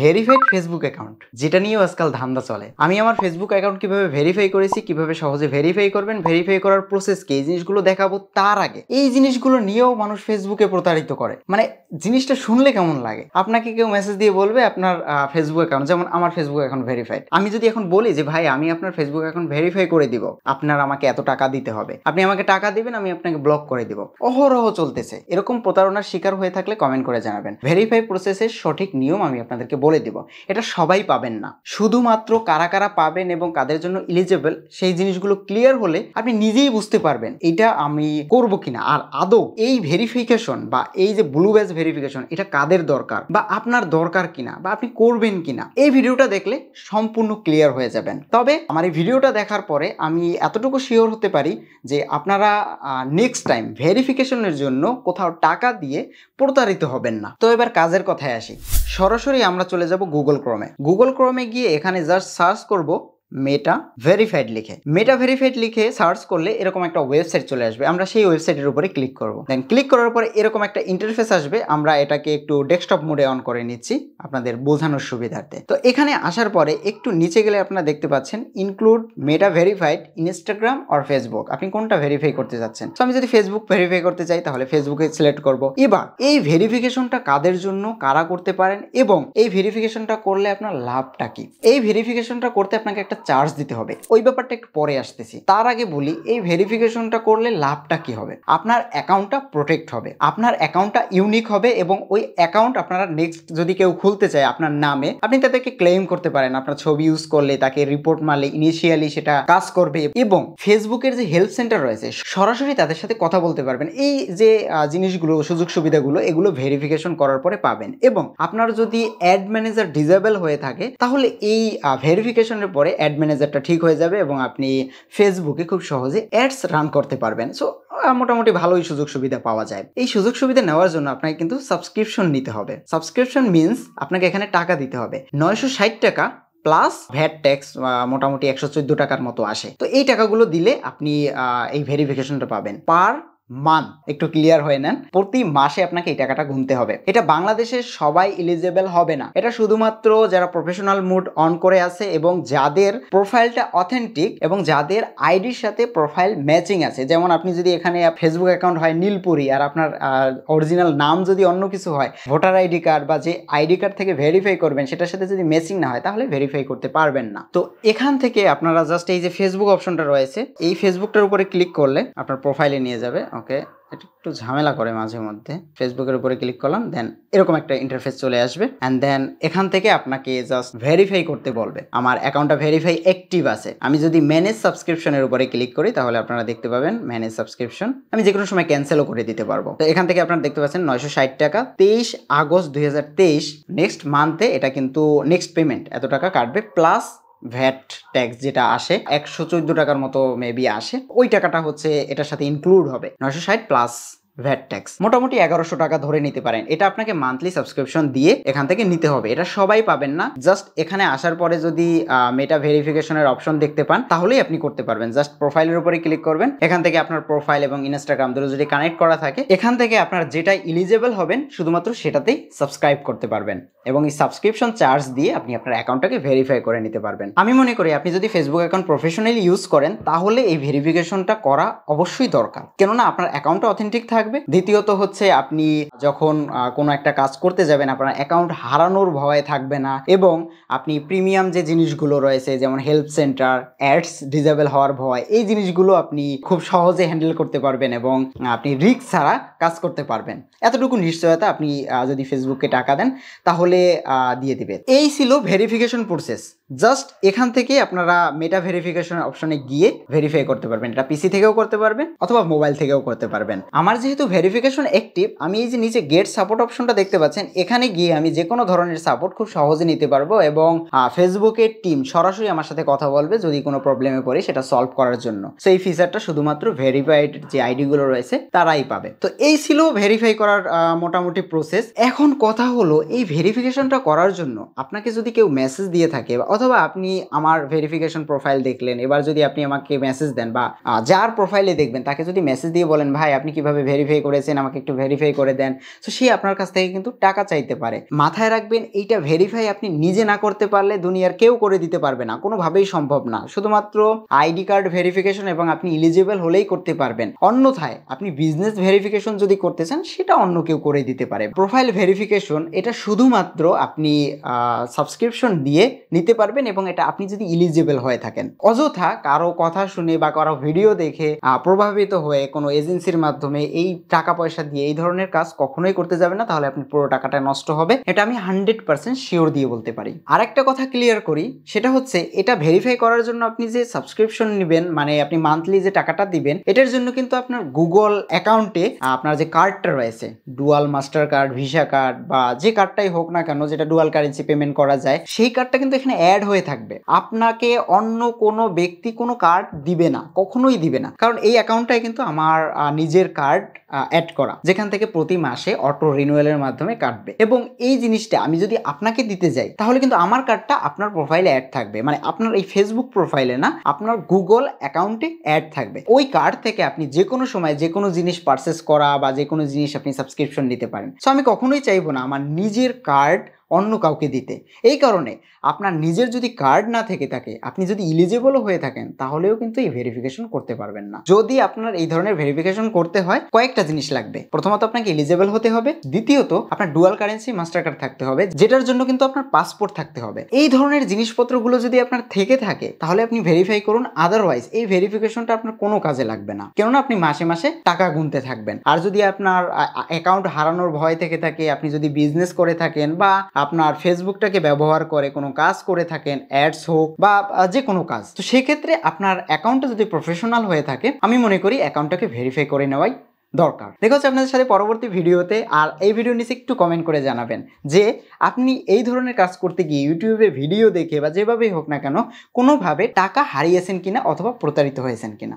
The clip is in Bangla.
ভেরিফাইড ফেসবুক অ্যাকাউন্ট যেটা নিয়েও আজকাল ধান্দা চলে আমি আমার ফেসবুক অ্যাকাউন্ট কিভাবে ভেরিফাই করেছি কিভাবে সহজে ভেরিফাই করবেন ভেরিফাই করার প্রসেস কি এই জিনিসগুলো দেখাবো তার আগে এই জিনিসগুলো নিয়েও মানুষ ফেসবুকে প্রতারিত করে মানে জিনিসটা শুনলে কেমন লাগে আপনাকে কেউ মেসেজ দিয়ে বলবে আপনার ফেসবুক অ্যাকাউন্ট যেমন আমার ফেসবুক অ্যাকাউন্ট ভেরিফাইড আমি যদি এখন বলি যে ভাই আমি আপনার ফেসবুক অ্যাকাউন্ট ভেরিফাই করে দিব আপনার আমাকে এত টাকা দিতে হবে আপনি আমাকে টাকা দিবেন আমি আপনাকে ব্লক করে দিব অহরহ চলতেছে এরকম প্রতারণার শিকার হয়ে থাকলে কমেন্ট করে জানাবেন ভেরিফাই প্রসেসের সঠিক নিয়ম আমি আপনাদেরকে বলে দেব এটা সবাই পাবেন না শুধুমাত্র কারা কারা পাবেন এবং কাদের জন্য ইলিজেবল সেই জিনিসগুলো ক্লিয়ার হলে আপনি নিজেই বুঝতে পারবেন এটা আমি করব কিনা আর আদৌ এই ভেরিফিকেশন বা এই যে ব্লু ব্যাজ ভেরিফিকেশন এটা কাদের দরকার বা আপনার দরকার কিনা বা আপনি করবেন কিনা এই ভিডিওটা দেখলে সম্পূর্ণ ক্লিয়ার হয়ে যাবেন তবে আমার এই ভিডিওটা দেখার পরে আমি এতটুকু শিওর হতে পারি যে আপনারা নেক্সট টাইম ভেরিফিকেশনের জন্য কোথাও টাকা দিয়ে প্রতারিত হবেন না তো এবার কাজের কথায় আসি সরাসরি আমরা চলে যাব গুগল ক্রমে গুগল ক্রমে গিয়ে এখানে জাস্ট সার্চ করব মেটা ভেরিফাইড লিখে মেটা ভেরিফাইড লিখে সার্চ করলে এরকম একটা ওয়েবসাইট চলে আসবে আমরা সেই ওয়েবসাইটের উপরে ক্লিক করবো দেন ক্লিক করার পরে এরকম একটা ইন্টারফেস আসবে আমরা এটাকে একটু ডেস্কটপ মোডে অন করে নিচ্ছি আপনাদের বোঝানোর সুবিধার্থে তো এখানে আসার পরে একটু নিচে গেলে আপনারা দেখতে পাচ্ছেন ইনক্লুড মেটা ভেরিফাইড ইনস্টাগ্রাম আর ফেসবুক আপনি কোনটা ভেরিফাই করতে যাচ্ছেন তো আমি যদি ফেসবুক ভেরিফাই করতে চাই তাহলে ফেসবুকে সিলেক্ট করব এবার এই ভেরিফিকেশনটা কাদের জন্য কারা করতে পারেন এবং এই ভেরিফিকেশনটা করলে আপনার লাভটা কি এই ভেরিফিকেশনটা করতে আপনাকে একটা একটা চার্জ দিতে হবে ওই ব্যাপারটা একটু পরে আসতেছি তার আগে বলি এই ভেরিফিকেশনটা করলে লাভটা কি হবে আপনার অ্যাকাউন্টটা প্রোটেক্ট হবে আপনার অ্যাকাউন্টটা ইউনিক হবে এবং ওই অ্যাকাউন্ট আপনারা নেক্সট যদি কেউ খুলতে চায় আপনার নামে আপনি তাদেরকে ক্লেম করতে পারেন আপনার ছবি ইউজ করলে তাকে রিপোর্ট মারলে ইনিশিয়ালি সেটা কাজ করবে এবং ফেসবুকের যে হেলথ সেন্টার রয়েছে সরাসরি তাদের সাথে কথা বলতে পারবেন এই যে জিনিসগুলো সুযোগ সুবিধাগুলো এগুলো ভেরিফিকেশন করার পরে পাবেন এবং আপনার যদি অ্যাড ম্যানেজার ডিজেবল হয়ে থাকে তাহলে এই ভেরিফিকেশনের পরে অ্যাড ম্যানেজারটা ঠিক হয়ে যাবে এবং আপনি ফেসবুকে খুব সহজে অ্যাডস রান করতে পারবেন সো মোটামুটি ভালোই সুযোগ সুবিধা পাওয়া যায় এই সুযোগ সুবিধা নেওয়ার জন্য আপনাকে কিন্তু সাবস্ক্রিপশন নিতে হবে সাবস্ক্রিপশন মিনস আপনাকে এখানে টাকা দিতে হবে নয়শো টাকা প্লাস ভ্যাট ট্যাক্স মোটামুটি একশো টাকার মতো আসে তো এই টাকাগুলো দিলে আপনি এই ভেরিফিকেশনটা পাবেন পার মান একটু ক্লিয়ার হয়ে নেন প্রতি মাসে আপনাকে এই টাকাটা গুনতে হবে এটা বাংলাদেশের সবাই এলিজেবেল হবে না এটা শুধুমাত্র যারা প্রফেশনাল মুড অন করে আছে এবং যাদের প্রোফাইলটা অথেন্টিক এবং যাদের আইডির সাথে প্রোফাইল ম্যাচিং আছে যেমন আপনি যদি এখানে ফেসবুক অ্যাকাউন্ট হয় নীলপুরি আর আপনার অরিজিনাল নাম যদি অন্য কিছু হয় ভোটার আইডি কার্ড বা যে আইডি কার্ড থেকে ভেরিফাই করবেন সেটার সাথে যদি ম্যাচিং না হয় তাহলে ভেরিফাই করতে পারবেন না তো এখান থেকে আপনারা জাস্ট এই যে ফেসবুক অপশনটা রয়েছে এই ফেসবুকটার উপরে ক্লিক করলে আপনার প্রোফাইলে নিয়ে যাবে ওকে এটা একটু ঝামেলা করে মাঝে মধ্যে ফেসবুকের উপরে ক্লিক করলাম দেন এরকম একটা ইন্টারফেস চলে আসবে অ্যান্ড দেন এখান থেকে আপনাকে জাস্ট ভেরিফাই করতে বলবে আমার অ্যাকাউন্টটা ভেরিফাই অ্যাক্টিভ আছে আমি যদি ম্যানেজ সাবস্ক্রিপশনের উপরে ক্লিক করি তাহলে আপনারা দেখতে পাবেন ম্যানেজ সাবস্ক্রিপশন আমি যে কোনো সময় ক্যান্সেলও করে দিতে পারবো তো এখান থেকে আপনারা দেখতে পাচ্ছেন নয়শো ষাট টাকা তেইশ আগস্ট দুই নেক্সট মান্থে এটা কিন্তু নেক্সট পেমেন্ট এত টাকা কাটবে প্লাস ভ্যাট ট্যাক্স যেটা আসে একশো চোদ্দো টাকার মতো মেবি আসে ওই টাকাটা হচ্ছে এটার সাথে ইনক্লুড হবে নয়শো ষাট প্লাস ভ্যাট ট্যাক্স মোটামুটি এগারোশো টাকা ধরে নিতে পারেন এটা আপনাকে মান্থলি সাবস্ক্রিপশন দিয়ে এখান থেকে নিতে হবে এটা সবাই পাবেন না জাস্ট এখানে আসার পরে যদি মেটা ভেরিফিকেশনের অপশন দেখতে পান তাহলেই আপনি করতে পারবেন জাস্ট প্রোফাইলের উপরে ক্লিক করবেন এখান থেকে আপনার প্রোফাইল এবং ইনস্টাগ্রাম দুটো যদি কানেক্ট করা থাকে এখান থেকে আপনার যেটা ইলিজেবল হবেন শুধুমাত্র সেটাতেই সাবস্ক্রাইব করতে পারবেন এবং এই সাবস্ক্রিপশন চার্জ দিয়ে আপনি আপনার অ্যাকাউন্টটাকে ভেরিফাই করে নিতে পারবেন আমি মনে করি আপনি যদি ফেসবুক অ্যাকাউন্ট প্রফেশনালি ইউজ করেন তাহলে এই ভেরিফিকেশনটা করা অবশ্যই দরকার কেননা আপনার অ্যাকাউন্টটা অথেন্টিক থাকবে থাকবে দ্বিতীয়ত হচ্ছে আপনি যখন কোনো একটা কাজ করতে যাবেন আপনার অ্যাকাউন্ট হারানোর ভয় থাকবে না এবং আপনি প্রিমিয়াম যে জিনিসগুলো রয়েছে যেমন হেল্প সেন্টার অ্যাডস ডিজেবল হওয়ার ভয় এই জিনিসগুলো আপনি খুব সহজে হ্যান্ডেল করতে পারবেন এবং আপনি রিক্স ছাড়া কাজ করতে পারবেন এতটুকু নিশ্চয়তা আপনি যদি ফেসবুককে টাকা দেন তাহলে দিয়ে দিবে এই ছিল ভেরিফিকেশন প্রসেস জাস্ট এখান থেকে আপনারা মেটা ভেরিফিকেশন অপশনে গিয়ে ভেরিফাই করতে পারবেন এটা পিসি থেকেও করতে পারবেন অথবা মোবাইল থেকেও করতে পারবেন আমার যেহেতু ভেরিফিকেশন অ্যাক্টিভ আমি এই যে নিচে গেট সাপোর্ট অপশনটা দেখতে পাচ্ছেন এখানে গিয়ে আমি যে কোনো ধরনের সাপোর্ট খুব সহজে নিতে পারবো এবং ফেসবুকের টিম সরাসরি আমার সাথে কথা বলবে যদি কোনো প্রবলেমে পড়ে সেটা সলভ করার জন্য সেই ফিচারটা শুধুমাত্র ভেরিফাইড যে আইডিগুলো রয়েছে তারাই পাবে তো এই ছিল ভেরিফাই করার মোটামুটি প্রসেস এখন কথা হলো এই ভেরিফিকেশনটা করার জন্য আপনাকে যদি কেউ মেসেজ দিয়ে থাকে বা অথবা আপনি আমার ভেরিফিকেশন প্রোফাইল দেখলেন এবার যদি আপনি আমাকে মেসেজ দেন বা যার প্রোফাইলে দেখবেন তাকে যদি মেসেজ দিয়ে বলেন ভাই আপনি কিভাবে ভেরিফাই করেছেন আমাকে একটু ভেরিফাই করে দেন তো সে আপনার কাছ থেকে কিন্তু টাকা চাইতে পারে মাথায় রাখবেন এইটা ভেরিফাই আপনি নিজে না করতে পারলে দুনিয়ার কেউ করে দিতে পারবে না কোনোভাবেই সম্ভব না শুধুমাত্র আইডি কার্ড ভেরিফিকেশন এবং আপনি ইলিজিবল হলেই করতে পারবেন অন্যথায় আপনি বিজনেস ভেরিফিকেশন যদি করতে চান সেটা অন্য কেউ করে দিতে পারে প্রোফাইল ভেরিফিকেশন এটা শুধুমাত্র আপনি সাবস্ক্রিপশন দিয়ে নিতে পারেন পারবেন এবং এটা আপনি যদি ইলিজিবল হয়ে থাকেন অযথা কারো কথা শুনে বা কারো ভিডিও দেখে প্রভাবিত হয়ে কোনো এজেন্সির মাধ্যমে এই টাকা পয়সা দিয়ে এই ধরনের কাজ কখনোই করতে যাবে না তাহলে আপনি পুরো টাকাটা নষ্ট হবে এটা আমি হান্ড্রেড পার্সেন্ট শিওর দিয়ে বলতে পারি আর একটা কথা ক্লিয়ার করি সেটা হচ্ছে এটা ভেরিফাই করার জন্য আপনি যে সাবস্ক্রিপশন নেবেন মানে আপনি মান্থলি যে টাকাটা দিবেন এটার জন্য কিন্তু আপনার গুগল অ্যাকাউন্টে আপনার যে কার্ডটা রয়েছে dual Mastercard Visa card বা যে কার্ডটাই হোক না কেন যেটা ডুয়াল কারেন্সি পেমেন্ট করা যায় সেই কার্ডটা কিন্তু এখানে অ্যাড অ্যাড হয়ে থাকবে আপনাকে অন্য কোনো ব্যক্তি কোনো কার্ড দিবে না কখনোই দিবে না কারণ এই অ্যাকাউন্টটাই কিন্তু আমার নিজের কার্ড অ্যাড করা যেখান থেকে প্রতি মাসে অটো রিনুয়েলের মাধ্যমে কাটবে এবং এই জিনিসটা আমি যদি আপনাকে দিতে যাই তাহলে কিন্তু আমার কার্ডটা আপনার প্রোফাইলে অ্যাড থাকবে মানে আপনার এই ফেসবুক প্রোফাইলে না আপনার গুগল অ্যাকাউন্টে অ্যাড থাকবে ওই কার্ড থেকে আপনি যে কোনো সময় যে কোনো জিনিস পারচেস করা বা যে কোনো জিনিস আপনি সাবস্ক্রিপশন নিতে পারেন সো আমি কখনোই চাইবো না আমার নিজের কার্ড অন্য কাউকে দিতে এই কারণে আপনার নিজের যদি কার্ড না থেকে থাকে আপনি যদি ইলিজেবলও হয়ে থাকেন তাহলেও কিন্তু এই ভেরিফিকেশন করতে পারবেন না যদি আপনার এই ধরনের ভেরিফিকেশন করতে হয় কয়েকটা জিনিস লাগবে প্রথমত আপনাকে ইলিজেবল হতে হবে দ্বিতীয়ত আপনার ডুয়াল কারেন্সি মাস্টার কার্ড থাকতে হবে যেটার জন্য কিন্তু আপনার পাসপোর্ট থাকতে হবে এই ধরনের জিনিসপত্রগুলো যদি আপনার থেকে থাকে তাহলে আপনি ভেরিফাই করুন আদারওয়াইজ এই ভেরিফিকেশনটা আপনার কোনো কাজে লাগবে না কেননা আপনি মাসে মাসে টাকা গুনতে থাকবেন আর যদি আপনার অ্যাকাউন্ট হারানোর ভয় থেকে থাকে আপনি যদি বিজনেস করে থাকেন বা আপনার ফেসবুকটাকে ব্যবহার করে কোনো কাজ করে থাকেন অ্যাডস হোক বা যে কোনো কাজ তো সেক্ষেত্রে আপনার অ্যাকাউন্টটা যদি প্রফেশনাল হয়ে থাকে আমি মনে করি অ্যাকাউন্টটাকে ভেরিফাই করে নেওয়াই দরকার দেখা হচ্ছে আপনাদের সাথে পরবর্তী ভিডিওতে আর এই ভিডিও নিচে একটু কমেন্ট করে জানাবেন যে আপনি এই ধরনের কাজ করতে গিয়ে ইউটিউবে ভিডিও দেখে বা যেভাবেই হোক না কেন কোনোভাবে টাকা হারিয়েছেন কিনা অথবা প্রতারিত হয়েছেন কিনা